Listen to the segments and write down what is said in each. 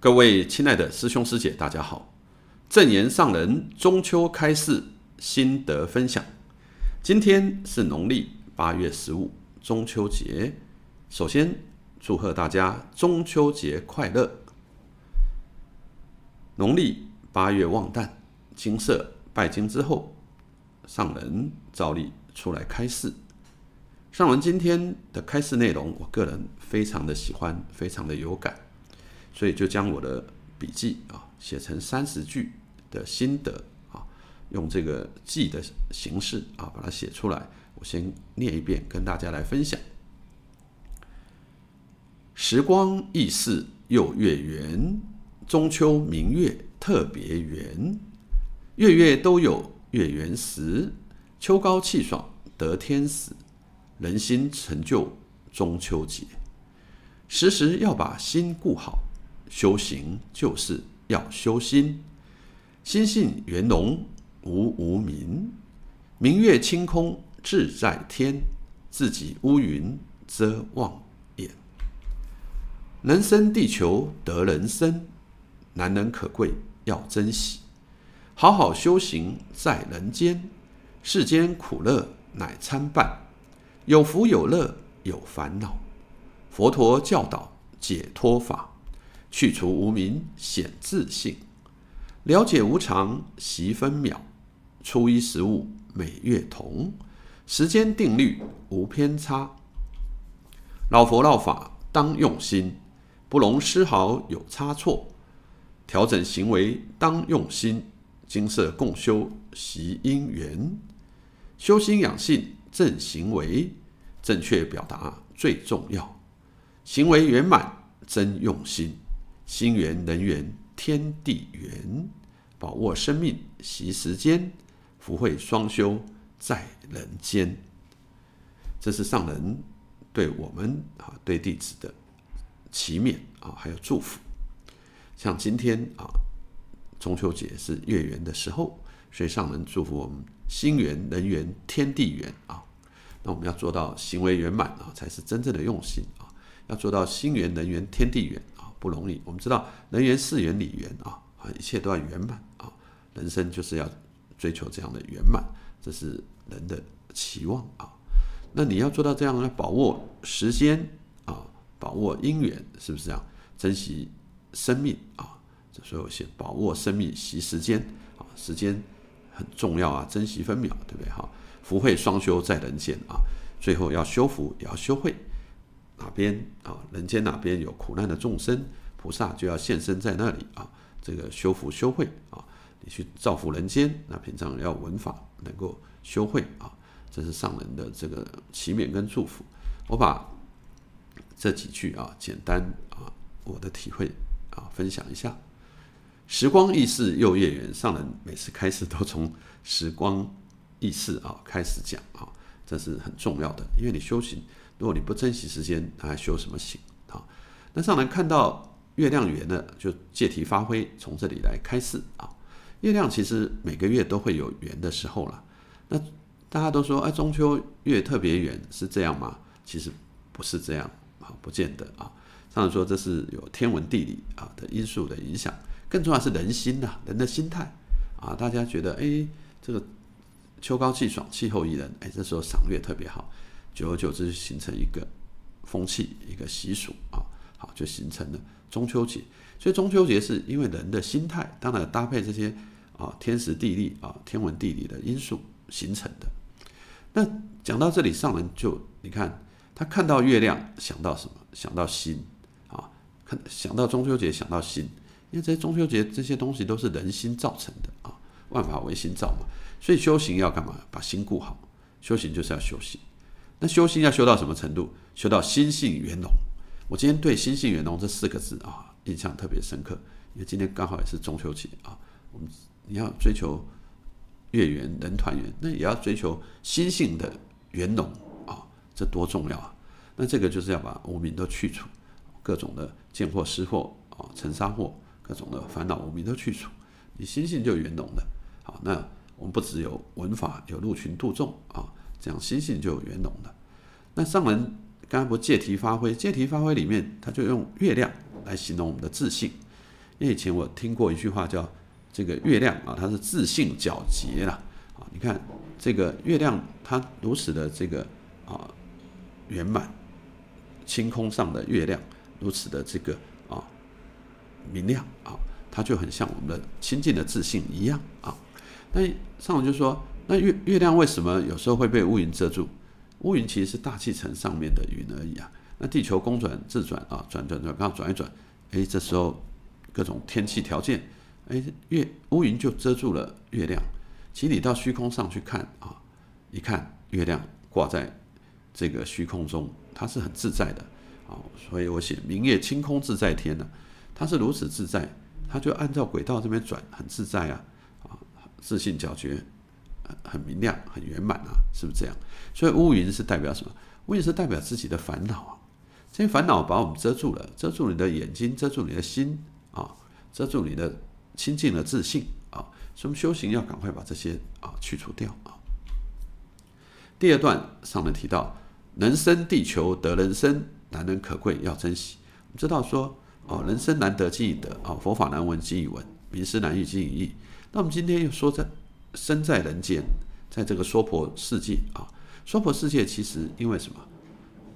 各位亲爱的师兄师姐，大家好！正言上人中秋开示心得分享。今天是农历八月十五中秋节，首先祝贺大家中秋节快乐！农历八月望旦，金色拜金之后，上人照例出来开示。上文今天的开示内容，我个人非常的喜欢，非常的有感。所以就将我的笔记啊写成三十句的心得啊，用这个记的形式啊把它写出来。我先念一遍，跟大家来分享。时光易逝又月圆，中秋明月特别圆，月月都有月圆时。秋高气爽得天时，人心成就中秋节。时时要把心顾好。修行就是要修心，心性圆融无无明，明月清空志在天，自己乌云遮望眼。人生地球得人生，难能可贵要珍惜，好好修行在人间，世间苦乐乃参半，有福有乐有烦恼，佛陀教导解脱法。去除无名显自性，了解无常习分秒，初一十五每月同，时间定律无偏差。老佛闹法当用心，不容丝毫有差错。调整行为当用心，金色共修习因缘，修心养性正行为，正确表达最重要，行为圆满真用心。心源人源天地源，把握生命，习时间，福慧双修，在人间。这是上人对我们啊，对弟子的祈勉啊，还有祝福。像今天啊，中秋节是月圆的时候，所以上人祝福我们心源人源天地源啊。那我们要做到行为圆满啊，才是真正的用心啊。要做到心源人源天地源不容易，我们知道人缘、事缘、理缘啊，啊，一切都要圆满啊。人生就是要追求这样的圆满，这是人的期望啊。那你要做到这样呢？把握时间啊，把握因缘，是不是啊？珍惜生命啊，这所以我先把握生命，惜时间啊，时间很重要啊，珍惜分秒，对不对哈？福慧双修在人间啊，最后要修福，也要修慧。哪边啊？人间哪边有苦难的众生，菩萨就要现身在那里啊。这个修福修慧啊，你去造福人间。那平常要闻法，能够修慧啊，这是上人的这个祈勉跟祝福。我把这几句啊，简单啊，我的体会啊，分享一下。时光易逝，又月圆，上人每次开始都从时光易逝啊开始讲啊，这是很重要的，因为你修行。如果你不珍惜时间，还修什么行啊？那上来看到月亮圆了，就借题发挥，从这里来开示啊。月亮其实每个月都会有圆的时候了。那大家都说，哎，中秋月特别圆，是这样吗？其实不是这样啊，不见得啊。上来说，这是有天文地理啊的因素的影响，更重要是人心呐，人的心态啊。大家觉得，哎，这个秋高气爽，气候宜人，哎，这时候赏月特别好。久而久之，形成一个风气，一个习俗啊，好，就形成了中秋节。所以中秋节是因为人的心态，当然搭配这些啊天时地利啊天文地理的因素形成的。那讲到这里，上人就你看他看到月亮，想到什么？想到心啊，看想到中秋节，想到心，因为这些中秋节这些东西都是人心造成的啊，万法唯心造嘛。所以修行要干嘛？把心顾好，修行就是要修行。那修心要修到什么程度？修到心性圆融。我今天对“心性圆融”这四个字啊，印象特别深刻，因为今天刚好也是中秋节啊。我们你要追求月圆人团圆，那也要追求心性的圆融啊，这多重要啊！那这个就是要把无名都去除，各种的见货失货啊、尘沙货，各种的烦恼无名都去除，你心性就圆融了。好，那我们不只有文法，有入群度众啊。这样心性就有圆融了。那上文刚刚不借题发挥，借题发挥里面他就用月亮来形容我们的自信。因为以前我听过一句话，叫这个月亮啊，它是自信皎洁啦。啊。你看这个月亮，它如此的这个啊圆满，星空上的月亮如此的这个啊明亮啊，它就很像我们的清净的自信一样啊。那上文就说。那月月亮为什么有时候会被乌云遮住？乌云其实是大气层上面的云而已啊。那地球公转自转啊，转转转，刚好转一转，哎，这时候各种天气条件，哎，月乌云就遮住了月亮。其实你到虚空上去看啊，一看月亮挂在这个虚空中，它是很自在的啊。所以我写明月清空自在天呢，它是如此自在，它就按照轨道这边转，很自在啊啊，自信皎洁。很明亮，很圆满啊，是不是这样？所以乌云是代表什么？乌云是代表自己的烦恼啊。这些烦恼把我们遮住了，遮住你的眼睛，遮住你的心啊，遮住你的清净的自信啊。所以我们修行要赶快把这些啊去除掉啊。第二段上文提到，人生地球得人生，难能可贵要珍惜。我们知道说，哦，人生难得即已得，哦，佛法难闻即已闻，名师难遇即已遇。那我们今天又说这身在人间，在这个娑婆世界啊，娑婆世界其实因为什么？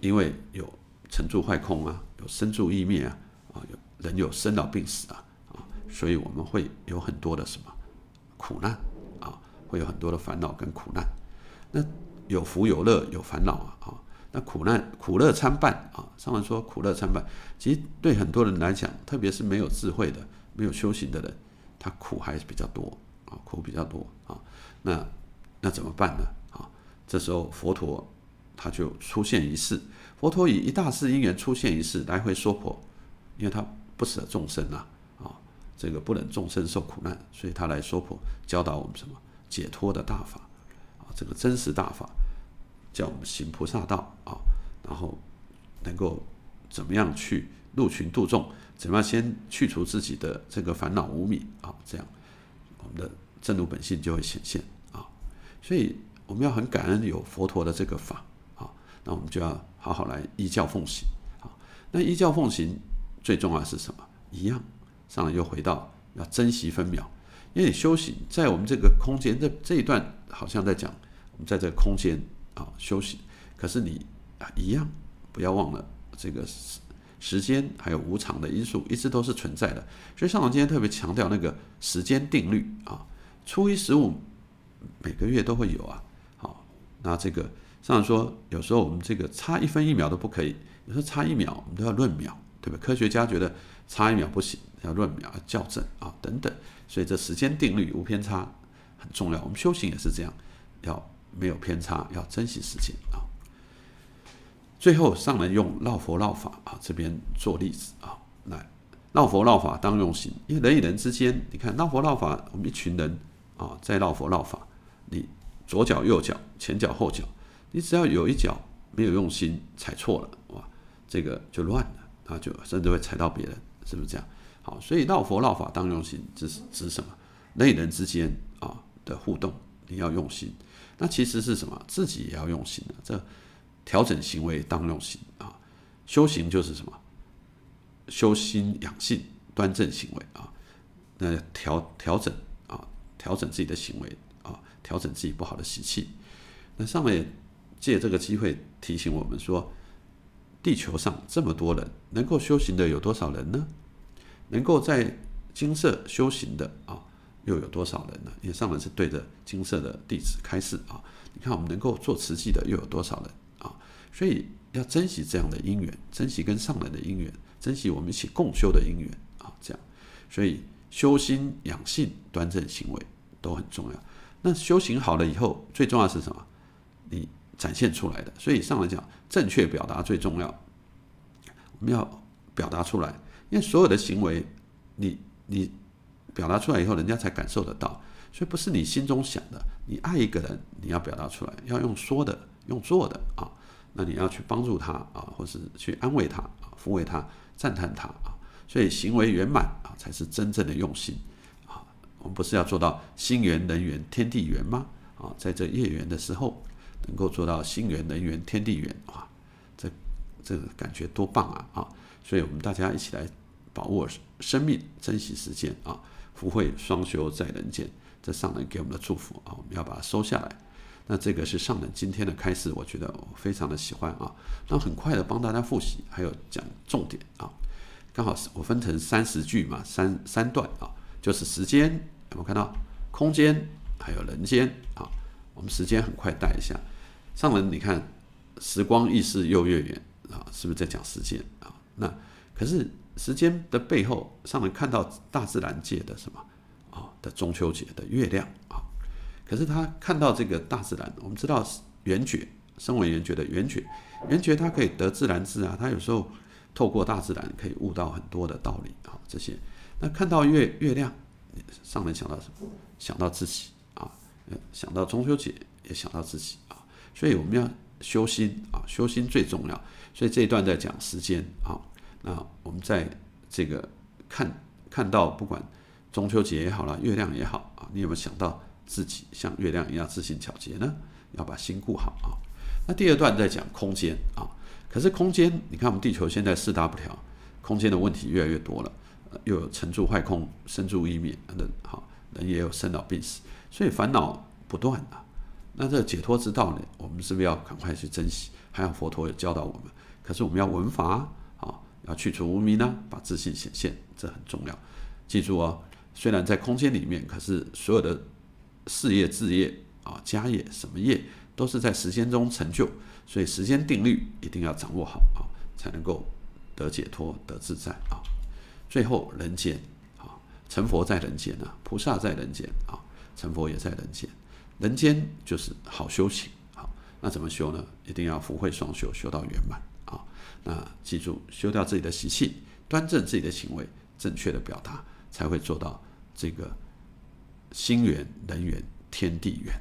因为有尘住坏空啊，有生住意灭啊，啊，有人有生老病死啊，啊，所以我们会有很多的什么苦难啊，会有很多的烦恼跟苦难。那有福有乐有烦恼啊，啊，那苦难苦乐参半啊。上文说苦乐参半，其实对很多人来讲，特别是没有智慧的、没有修行的人，他苦还是比较多。啊，苦比较多啊，那那怎么办呢？啊，这时候佛陀他就出现一世，佛陀以一大世因缘出现一世，来回说破，因为他不舍众生啊，啊，这个不忍众生受苦难，所以他来说破，教导我们什么解脱的大法，啊，这个真实大法，叫我们行菩萨道啊，然后能够怎么样去入群度众，怎么样先去除自己的这个烦恼无明啊，这样。我们的正路本性就会显现啊，所以我们要很感恩有佛陀的这个法啊，那我们就要好好来依教奉行啊。那依教奉行最重要是什么？一样，上来又回到要珍惜分秒，因为你修行在我们这个空间，这这一段好像在讲我们在这个空间啊修行，可是你啊一样不要忘了这个。时间还有无常的因素一直都是存在的，所以上堂今天特别强调那个时间定律啊，初一十五每个月都会有啊，好，那这个上堂说有时候我们这个差一分一秒都不可以，有时候差一秒我们都要论秒，对吧？科学家觉得差一秒不行，要论秒要校正啊等等，所以这时间定律无偏差很重要，我们修行也是这样，要没有偏差，要珍惜时间啊。最后，上来用绕佛绕法啊，这边做例子啊，来绕佛绕法当用心，因为人与人之间，你看绕佛绕法，我们一群人啊在绕佛绕法，你左脚右脚，前脚后脚，你只要有一脚没有用心踩错了哇，这个就乱了啊，就甚至会踩到别人，是不是这样？好，所以绕佛绕法当用心，这是指什么？人与人之间啊的互动，你要用心，那其实是什么？自己也要用心的这。调整行为当用行啊，修行就是什么？修心养性，端正行为啊。那调调整啊，调整自己的行为啊，调整自己不好的习气。那上面借这个机会提醒我们说，地球上这么多人，能够修行的有多少人呢？能够在金色修行的啊，又有多少人呢？因为上面是对着金色的弟子开示啊。你看我们能够做慈济的又有多少人？所以要珍惜这样的因缘，珍惜跟上人的因缘，珍惜我们一起共修的因缘啊！这样，所以修心养性、端正行为都很重要。那修行好了以后，最重要是什么？你展现出来的。所以上来讲，正确表达最重要。我们要表达出来，因为所有的行为，你你表达出来以后，人家才感受得到。所以不是你心中想的，你爱一个人，你要表达出来，要用说的，用做的啊。那你要去帮助他啊，或是去安慰他啊，抚慰他，赞叹他啊，所以行为圆满啊，才是真正的用心啊。我们不是要做到心缘、人缘、天地缘吗？啊，在这业缘的时候，能够做到心缘、人缘、天地缘啊，这这个感觉多棒啊啊！所以我们大家一起来把握生命，珍惜时间啊，福慧双修在人间，这上人给我们的祝福啊，我们要把它收下来。那这个是上文今天的开始，我觉得我非常的喜欢啊。那很快的帮大家复习，还有讲重点啊。刚好我分成三十句嘛，三三段啊，就是时间有没有看到？空间还有人间啊。我们时间很快带一下，上文你看，时光易逝又月圆啊，是不是在讲时间啊？那可是时间的背后，上文看到大自然界的什么啊的中秋节的月亮啊。可是他看到这个大自然，我们知道圆觉，身为圆觉的圆觉，圆觉他可以得自然智啊，他有时候透过大自然可以悟到很多的道理啊，这些。那看到月月亮，上面想到什么？想到自己啊，想到中秋节也想到自己啊，所以我们要修心啊，修心最重要。所以这一段在讲时间啊，那我们在这个看看到不管中秋节也好了，月亮也好啊，你有没有想到？自己像月亮一样自信皎洁呢，要把心顾好啊。那第二段在讲空间啊，可是空间，你看我们地球现在四大不调，空间的问题越来越多了，又有沉住坏空、身住意灭，人好，人也有生老病死，所以烦恼不断啊。那这解脱之道呢，我们是不是要赶快去珍惜？还有佛陀也教导我们，可是我们要文法啊，要去除无明呢，把自信显现，这很重要。记住哦，虽然在空间里面，可是所有的。事业、置业啊，家业什么业，都是在时间中成就，所以时间定律一定要掌握好啊，才能够得解脱、得自在啊。最后，人间啊，成佛在人间啊，菩萨在人间啊，成佛也在人间。人间就是好修行，好，那怎么修呢？一定要福慧双修，修到圆满啊。那记住，修掉自己的习气，端正自己的行为，正确的表达，才会做到这个。心缘、人缘、天地缘，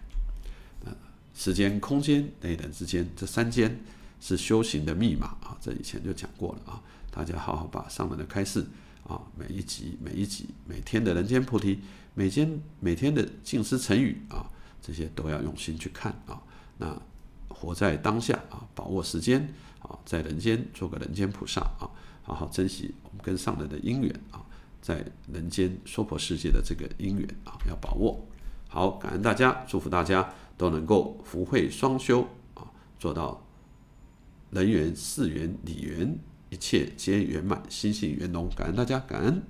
嗯，时间、空间、内与人之间，这三间是修行的密码啊！这以前就讲过了啊，大家好好把上人的开示啊，每一集、每一集、每天的人间菩提，每天每天的静思成语啊，这些都要用心去看啊。那活在当下啊，把握时间啊，在人间做个人间菩萨啊，好好珍惜我们跟上人的因缘啊。在人间娑婆世界的这个因缘啊，要把握好。感恩大家，祝福大家都能够福慧双修啊，做到人缘、事缘、理缘一切皆圆满，心性圆融。感恩大家，感恩。